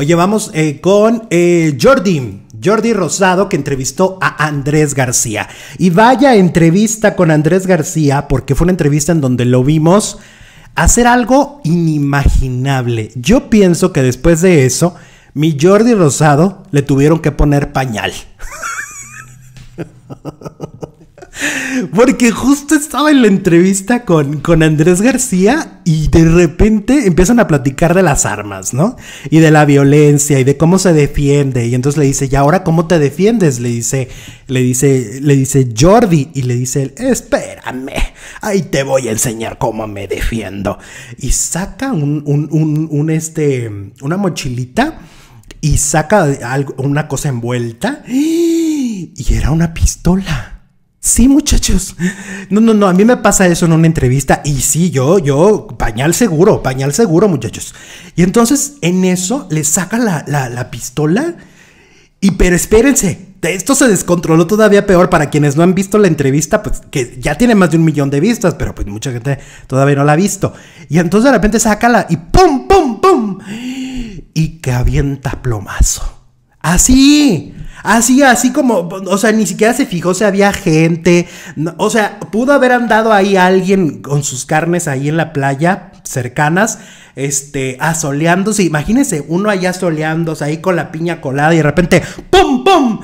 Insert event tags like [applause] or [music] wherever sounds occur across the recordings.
Oye, vamos eh, con eh, Jordi. Jordi Rosado que entrevistó a Andrés García. Y vaya entrevista con Andrés García porque fue una entrevista en donde lo vimos hacer algo inimaginable. Yo pienso que después de eso, mi Jordi Rosado le tuvieron que poner pañal. [laughs] Porque justo estaba en la entrevista con, Andrés García y de repente empiezan a platicar de las armas, ¿no? Y de la violencia y de cómo se defiende. Y entonces le dice, ¿y ahora cómo te defiendes? Le dice, le dice, le dice Jordi. Y le dice espérame, ahí te voy a enseñar cómo me defiendo. Y saca un, un, un, este, una mochilita y saca algo, una cosa envuelta. Y era una pistola sí, muchachos. No, no, no, a mí me pasa eso en una entrevista y sí, yo, yo, pañal seguro, pañal seguro, muchachos. Y entonces en eso le saca la, pistola y pero espérense, esto se descontroló todavía peor para quienes no han visto la entrevista, pues que ya tiene más de un millón de vistas, pero pues mucha gente todavía no la ha visto. Y entonces de repente saca la y ¡pum, pum, pum! Y que avienta plomazo. Así. Así, así como, o sea, ni siquiera se fijó si había gente. o sea, pudo haber andado ahí alguien con sus carnes ahí en la playa, cercanas, este, asoleándose. Imagínense, uno allá asoleándose ahí con la piña colada y de repente, ¡pum, pum!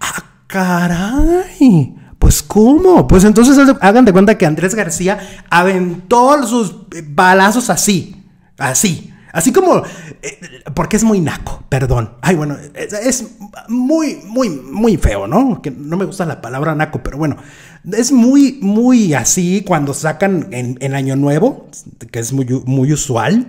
¡Ah, caray! Pues cómo? Pues entonces hagan de cuenta que Andrés García aventó sus balazos así, así. Así como, eh, porque es muy naco, perdón. Ay, bueno, es, muy, muy, muy feo, ¿no? Que no me gusta la palabra naco, pero bueno, es muy, muy así cuando sacan en, Año Nuevo, que es muy, muy usual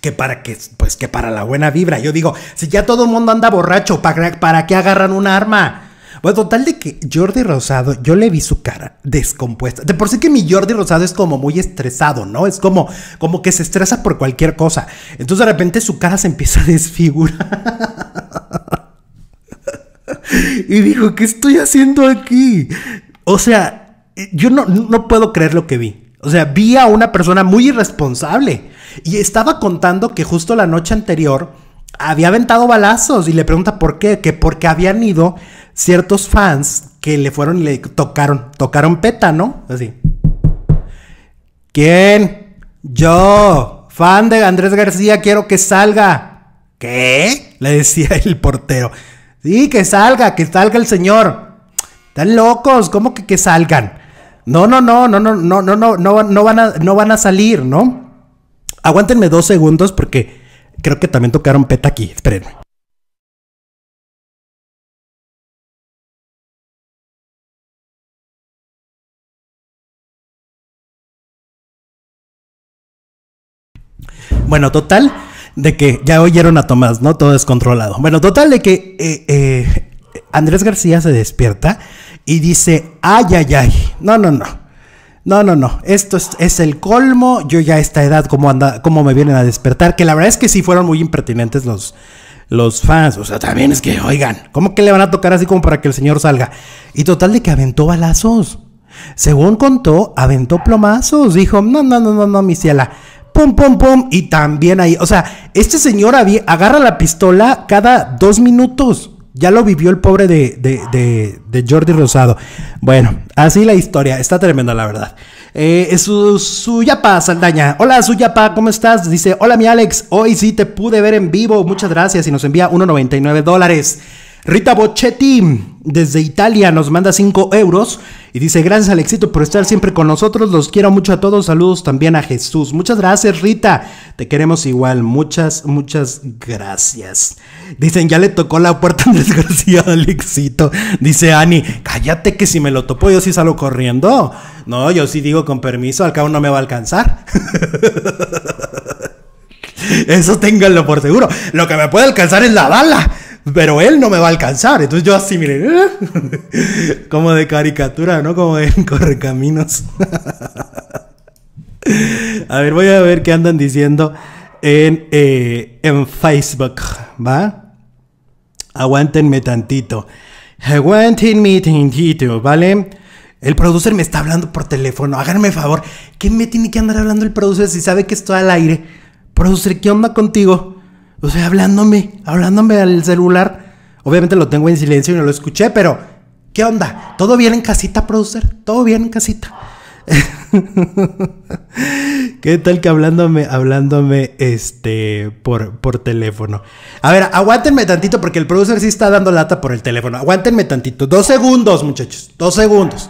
que para que, pues que para la buena vibra. Yo digo, si ya todo el mundo anda borracho, ¿para, ¿para qué agarran un arma? Bueno, total de que Jordi Rosado, yo le vi su cara descompuesta. De por sí que mi Jordi Rosado es como muy estresado, ¿no? Es como, como que se estresa por cualquier cosa. Entonces de repente su cara se empieza a desfigurar. [laughs] y dijo, ¿qué estoy haciendo aquí? O sea, yo no, no puedo creer lo que vi. O sea, vi a una persona muy irresponsable. Y estaba contando que justo la noche anterior había aventado balazos y le pregunta por qué, que porque habían ido ciertos fans que le fueron y le tocaron, tocaron peta, ¿no? Así. ¿Quién? Yo, fan de Andrés García, quiero que salga. ¿Qué? Le decía [laughs] el portero. Sí, que salga, que salga el señor. Están locos, ¿cómo que que salgan? No, no, no, no, no, no, no, no, no, van a, no van a salir, ¿no? Aguántenme dos segundos porque creo que también tocaron peta aquí. Espérenme. Bueno, total, de que ya oyeron a Tomás, ¿no? Todo descontrolado. Bueno, total, de que eh, eh, Andrés García se despierta y dice, ay, ay, ay, no, no, no. No, no, no. Esto es, el colmo. Yo ya a esta edad, ¿cómo, anda, ¿cómo me vienen a despertar? Que la verdad es que sí fueron muy impertinentes los, los fans. O sea, también es que, oigan, ¿cómo que le van a tocar así como para que el señor salga? Y total de que aventó balazos. Según contó, aventó plomazos. Dijo, no, no, no, no, no, mi pum, pum, pum, y también ahí. O sea, este señor agarra la pistola cada dos minutos. Ya lo vivió el pobre de, de, de, Jordi Rosado. Bueno, así la historia. Está tremenda, la verdad. Eh, su, Suyapa Saldaña. Hola, Suyapa, ¿cómo estás? Dice: Hola, mi Alex. Hoy sí te pude ver en vivo. Muchas gracias. Y nos envía 1,99 dólares. Rita Bochetti. Desde Italia nos manda 5 euros y dice, gracias Alexito por estar siempre con nosotros, los quiero mucho a todos, saludos también a Jesús. Muchas gracias Rita, te queremos igual, muchas, muchas gracias. Dicen, ya le tocó la puerta al desgraciado [laughs] Alexito. Dice Ani, cállate que si me lo topo yo sí salgo corriendo. No, yo sí digo con permiso, al cabo no me va a alcanzar. [laughs] Eso ténganlo por seguro. Lo que me puede alcanzar es la bala pero él no me va a alcanzar. Entonces yo así, mire, [laughs] como de caricatura, ¿no? Como en [laughs] Correcaminos. [laughs] a ver, voy a ver qué andan diciendo en, eh, Facebook, ¿va? Aguántenme tantito. Aguántenme tantito, ¿vale? El producer me está hablando por teléfono. Háganme favor. ¿Qué me tiene que andar hablando el producer si sabe que estoy al aire? Producer, ¿qué onda contigo? O sea, hablándome, hablándome al celular. Obviamente lo tengo en silencio y no lo escuché, pero ¿qué onda? ¿Todo bien en casita, producer? ¿Todo bien en casita? [laughs] ¿Qué tal que hablándome, hablándome, este, por, por teléfono? A ver, aguántenme tantito porque el producer sí está dando lata por el teléfono. Aguántenme tantito. Dos segundos, muchachos. Dos segundos.